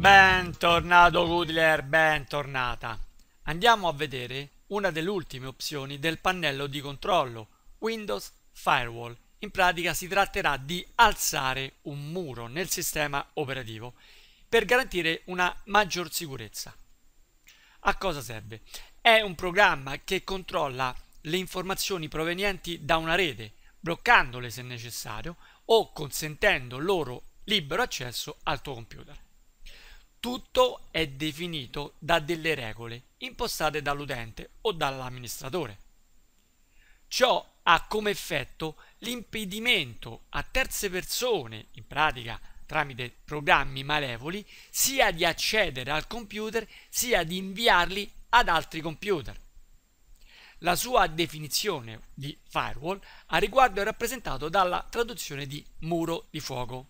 Bentornato Goodler, bentornata. Andiamo a vedere una delle ultime opzioni del pannello di controllo, Windows Firewall. In pratica si tratterà di alzare un muro nel sistema operativo per garantire una maggior sicurezza. A cosa serve? È un programma che controlla le informazioni provenienti da una rete, bloccandole se necessario o consentendo loro libero accesso al tuo computer. Tutto è definito da delle regole impostate dall'utente o dall'amministratore. Ciò ha come effetto l'impedimento a terze persone, in pratica tramite programmi malevoli, sia di accedere al computer sia di inviarli ad altri computer. La sua definizione di firewall a riguardo è rappresentata dalla traduzione di muro di fuoco.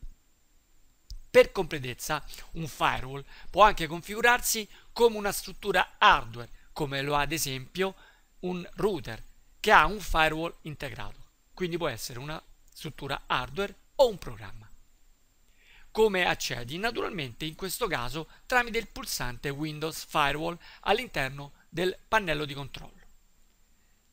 Per completezza, un firewall può anche configurarsi come una struttura hardware, come lo ha ad esempio un router che ha un firewall integrato. Quindi può essere una struttura hardware o un programma. Come accedi? Naturalmente in questo caso tramite il pulsante Windows Firewall all'interno del pannello di controllo.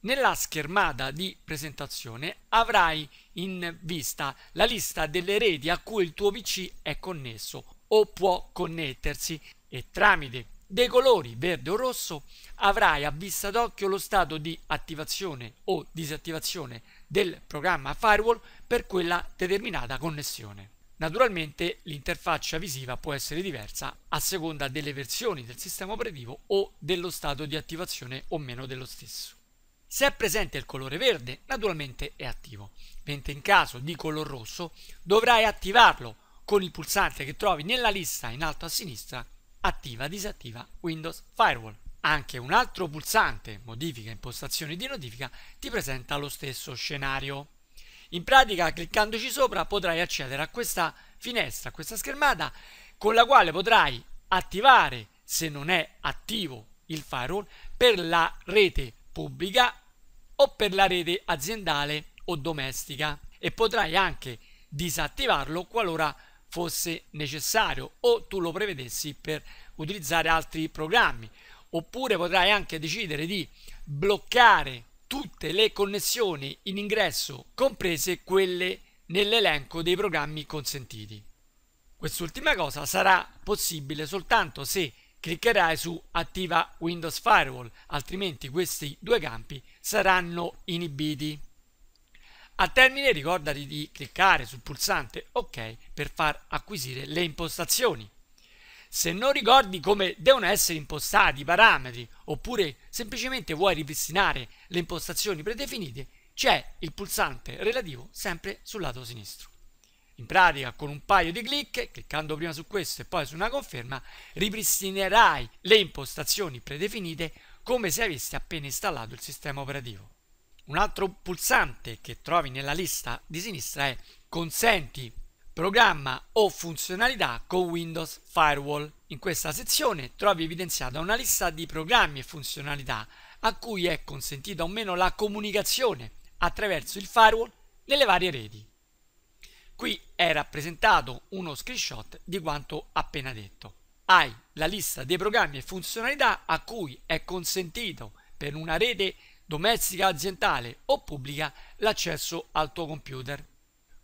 Nella schermata di presentazione avrai in vista la lista delle reti a cui il tuo PC è connesso o può connettersi e tramite dei colori verde o rosso avrai a vista d'occhio lo stato di attivazione o disattivazione del programma firewall per quella determinata connessione. Naturalmente l'interfaccia visiva può essere diversa a seconda delle versioni del sistema operativo o dello stato di attivazione o meno dello stesso. Se è presente il colore verde, naturalmente è attivo, mentre in caso di color rosso dovrai attivarlo con il pulsante che trovi nella lista in alto a sinistra attiva disattiva Windows Firewall. Anche un altro pulsante modifica impostazioni di notifica ti presenta lo stesso scenario. In pratica cliccandoci sopra potrai accedere a questa finestra, a questa schermata con la quale potrai attivare se non è attivo il firewall per la rete pubblica o per la rete aziendale o domestica e potrai anche disattivarlo qualora fosse necessario o tu lo prevedessi per utilizzare altri programmi oppure potrai anche decidere di bloccare tutte le connessioni in ingresso comprese quelle nell'elenco dei programmi consentiti quest'ultima cosa sarà possibile soltanto se cliccherai su attiva Windows Firewall, altrimenti questi due campi saranno inibiti. A termine ricordati di cliccare sul pulsante OK per far acquisire le impostazioni. Se non ricordi come devono essere impostati i parametri oppure semplicemente vuoi ripristinare le impostazioni predefinite, c'è il pulsante relativo sempre sul lato sinistro in pratica con un paio di clic, cliccando prima su questo e poi su una conferma, ripristinerai le impostazioni predefinite come se avessi appena installato il sistema operativo. Un altro pulsante che trovi nella lista di sinistra è Consenti programma o funzionalità con Windows Firewall. In questa sezione trovi evidenziata una lista di programmi e funzionalità a cui è consentita o meno la comunicazione attraverso il firewall nelle varie reti. Qui è rappresentato uno screenshot di quanto appena detto. Hai la lista dei programmi e funzionalità a cui è consentito per una rete domestica aziendale o pubblica l'accesso al tuo computer.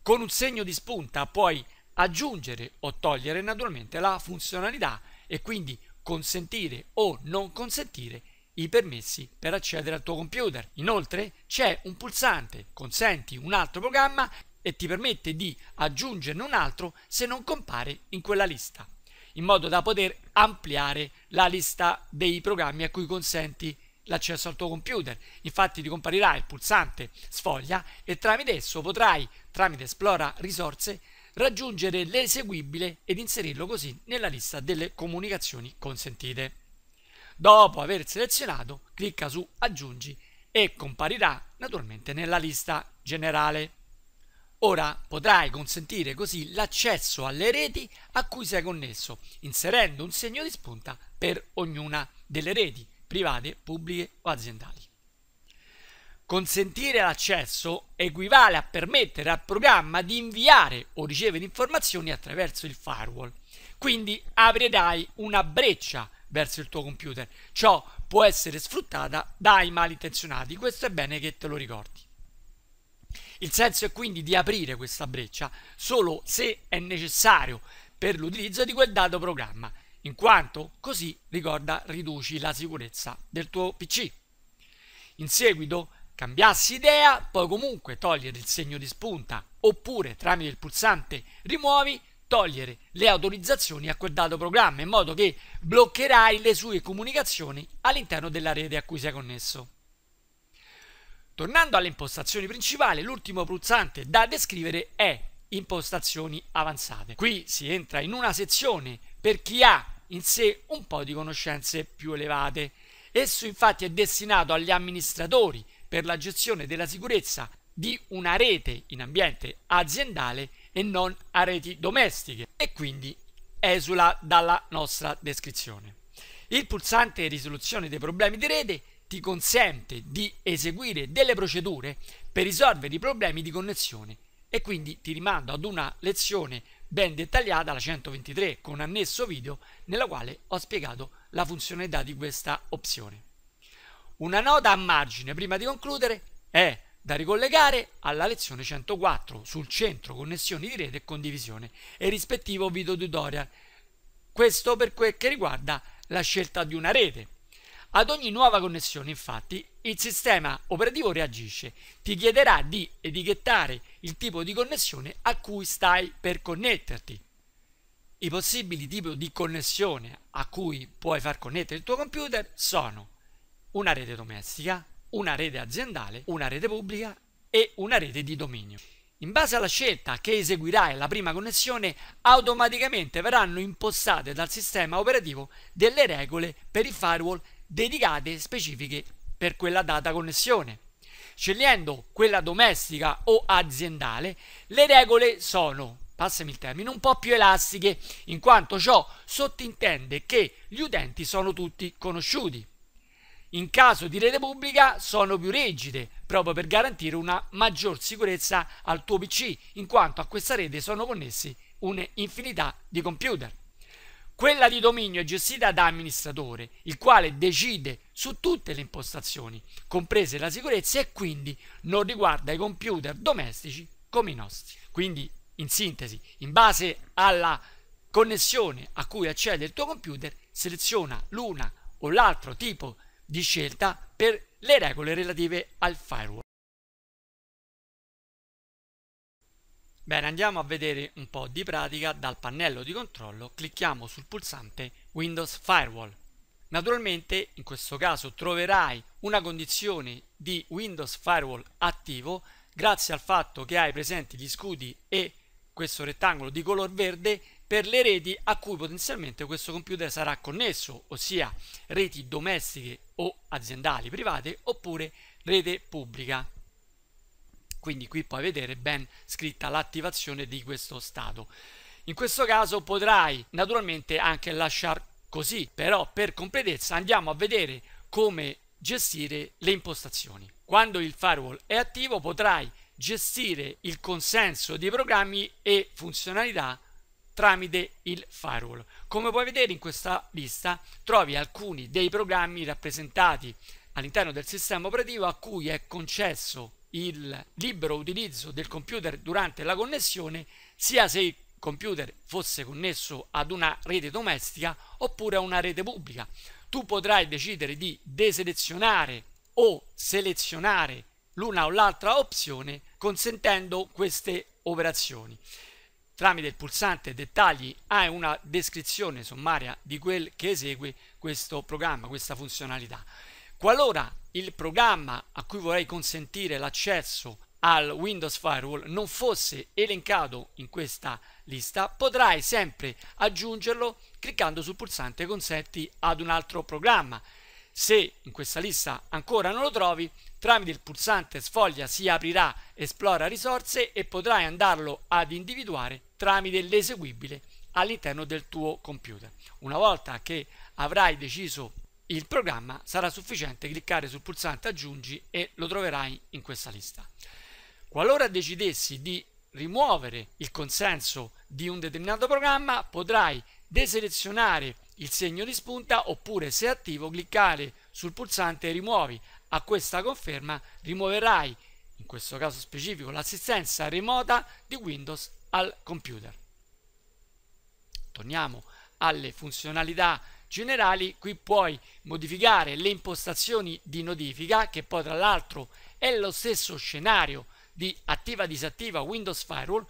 Con un segno di spunta puoi aggiungere o togliere naturalmente la funzionalità e quindi consentire o non consentire i permessi per accedere al tuo computer. Inoltre c'è un pulsante consenti un altro programma e ti permette di aggiungerne un altro se non compare in quella lista, in modo da poter ampliare la lista dei programmi a cui consenti l'accesso al tuo computer. Infatti ti comparirà il pulsante sfoglia e tramite esso potrai, tramite esplora risorse, raggiungere l'eseguibile ed inserirlo così nella lista delle comunicazioni consentite. Dopo aver selezionato, clicca su aggiungi e comparirà naturalmente nella lista generale. Ora potrai consentire così l'accesso alle reti a cui sei connesso, inserendo un segno di spunta per ognuna delle reti, private, pubbliche o aziendali. Consentire l'accesso equivale a permettere al programma di inviare o ricevere informazioni attraverso il firewall. Quindi aprirai una breccia verso il tuo computer. Ciò può essere sfruttata dai malintenzionati, questo è bene che te lo ricordi. Il senso è quindi di aprire questa breccia solo se è necessario per l'utilizzo di quel dato programma, in quanto così ricorda riduci la sicurezza del tuo PC. In seguito cambiassi idea, puoi comunque togliere il segno di spunta oppure tramite il pulsante rimuovi togliere le autorizzazioni a quel dato programma in modo che bloccherai le sue comunicazioni all'interno della rete a cui sei connesso. Tornando alle impostazioni principali, l'ultimo pulsante da descrivere è impostazioni avanzate. Qui si entra in una sezione per chi ha in sé un po' di conoscenze più elevate. Esso infatti è destinato agli amministratori per la gestione della sicurezza di una rete in ambiente aziendale e non a reti domestiche e quindi esula dalla nostra descrizione. Il pulsante risoluzione dei problemi di rete ti consente di eseguire delle procedure per risolvere i problemi di connessione e quindi ti rimando ad una lezione ben dettagliata, la 123, con annesso video, nella quale ho spiegato la funzionalità di questa opzione. Una nota a margine prima di concludere è da ricollegare alla lezione 104 sul centro connessioni di rete e condivisione e rispettivo video tutorial. Questo per quel che riguarda la scelta di una rete. Ad ogni nuova connessione, infatti, il sistema operativo reagisce, ti chiederà di etichettare il tipo di connessione a cui stai per connetterti. I possibili tipi di connessione a cui puoi far connettere il tuo computer sono una rete domestica, una rete aziendale, una rete pubblica e una rete di dominio. In base alla scelta che eseguirai alla prima connessione, automaticamente verranno impostate dal sistema operativo delle regole per il firewall dedicate specifiche per quella data connessione. Scegliendo quella domestica o aziendale, le regole sono, passami il termine, un po' più elastiche, in quanto ciò sottintende che gli utenti sono tutti conosciuti. In caso di rete pubblica sono più rigide, proprio per garantire una maggior sicurezza al tuo PC, in quanto a questa rete sono connessi un'infinità di computer. Quella di dominio è gestita da amministratore, il quale decide su tutte le impostazioni, comprese la sicurezza, e quindi non riguarda i computer domestici come i nostri. Quindi, in sintesi, in base alla connessione a cui accede il tuo computer, seleziona l'una o l'altro tipo di scelta per le regole relative al firewall. Bene, andiamo a vedere un po' di pratica dal pannello di controllo, clicchiamo sul pulsante Windows Firewall. Naturalmente in questo caso troverai una condizione di Windows Firewall attivo grazie al fatto che hai presenti gli scudi e questo rettangolo di color verde per le reti a cui potenzialmente questo computer sarà connesso, ossia reti domestiche o aziendali private oppure rete pubblica. Quindi qui puoi vedere ben scritta l'attivazione di questo stato. In questo caso potrai naturalmente anche lasciar così, però per completezza andiamo a vedere come gestire le impostazioni. Quando il firewall è attivo potrai gestire il consenso di programmi e funzionalità tramite il firewall. Come puoi vedere in questa lista trovi alcuni dei programmi rappresentati all'interno del sistema operativo a cui è concesso il libero utilizzo del computer durante la connessione, sia se il computer fosse connesso ad una rete domestica oppure a una rete pubblica. Tu potrai decidere di deselezionare o selezionare l'una o l'altra opzione consentendo queste operazioni. Tramite il pulsante dettagli hai una descrizione sommaria di quel che esegue questo programma, questa funzionalità. Qualora il programma a cui vorrei consentire l'accesso al Windows Firewall non fosse elencato in questa lista, potrai sempre aggiungerlo cliccando sul pulsante consenti ad un altro programma. Se in questa lista ancora non lo trovi, tramite il pulsante sfoglia si aprirà Esplora risorse e potrai andarlo ad individuare tramite l'eseguibile all'interno del tuo computer. Una volta che avrai deciso il programma sarà sufficiente cliccare sul pulsante aggiungi e lo troverai in questa lista. Qualora decidessi di rimuovere il consenso di un determinato programma potrai deselezionare il segno di spunta oppure se attivo cliccare sul pulsante rimuovi. A questa conferma rimuoverai in questo caso specifico l'assistenza remota di Windows al computer. Torniamo alle funzionalità generali, qui puoi modificare le impostazioni di notifica, che poi tra l'altro è lo stesso scenario di attiva-disattiva Windows Firewall,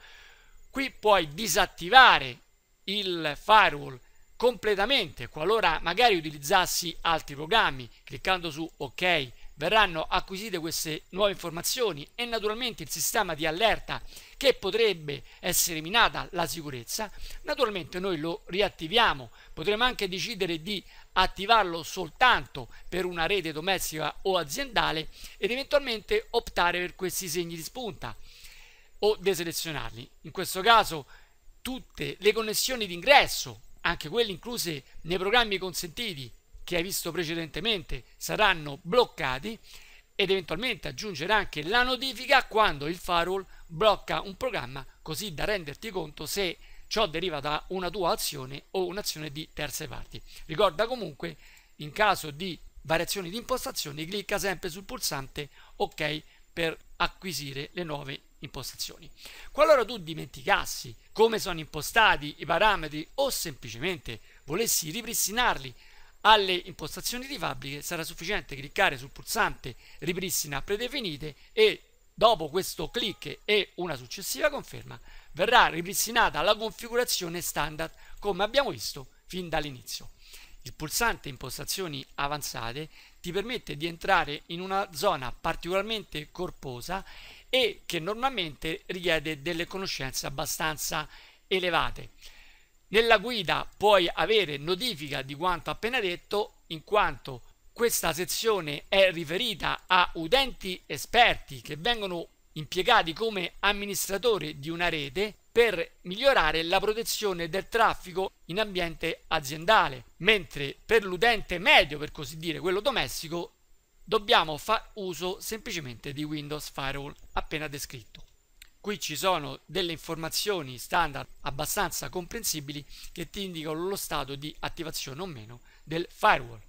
qui puoi disattivare il firewall completamente qualora magari utilizzassi altri programmi, cliccando su ok verranno acquisite queste nuove informazioni e naturalmente il sistema di allerta che potrebbe essere minata la sicurezza, naturalmente noi lo riattiviamo, potremo anche decidere di attivarlo soltanto per una rete domestica o aziendale ed eventualmente optare per questi segni di spunta o deselezionarli. In questo caso tutte le connessioni d'ingresso, anche quelle incluse nei programmi consentiti che hai visto precedentemente saranno bloccati ed eventualmente aggiungere anche la notifica quando il firewall blocca un programma così da renderti conto se ciò deriva da una tua azione o un'azione di terze parti. Ricorda comunque in caso di variazioni di impostazioni clicca sempre sul pulsante ok per acquisire le nuove impostazioni. Qualora tu dimenticassi come sono impostati i parametri o semplicemente volessi ripristinarli alle impostazioni di fabbrica sarà sufficiente cliccare sul pulsante ripristina predefinite e dopo questo clic e una successiva conferma verrà ripristinata la configurazione standard come abbiamo visto fin dall'inizio. Il pulsante impostazioni avanzate ti permette di entrare in una zona particolarmente corposa e che normalmente richiede delle conoscenze abbastanza elevate. Nella guida puoi avere notifica di quanto appena detto, in quanto questa sezione è riferita a utenti esperti che vengono impiegati come amministratori di una rete per migliorare la protezione del traffico in ambiente aziendale, mentre per l'utente medio, per così dire, quello domestico, dobbiamo far uso semplicemente di Windows Firewall appena descritto. Qui ci sono delle informazioni standard abbastanza comprensibili che ti indicano lo stato di attivazione o meno del firewall.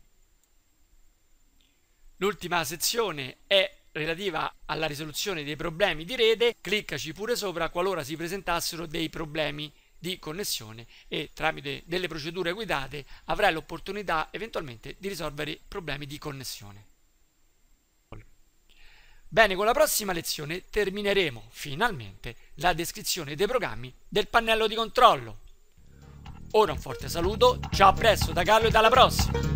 L'ultima sezione è relativa alla risoluzione dei problemi di rete, cliccaci pure sopra qualora si presentassero dei problemi di connessione e tramite delle procedure guidate avrai l'opportunità eventualmente di risolvere problemi di connessione. Bene, con la prossima lezione termineremo finalmente la descrizione dei programmi del pannello di controllo. Ora un forte saluto, ciao a presto da Carlo e alla prossima!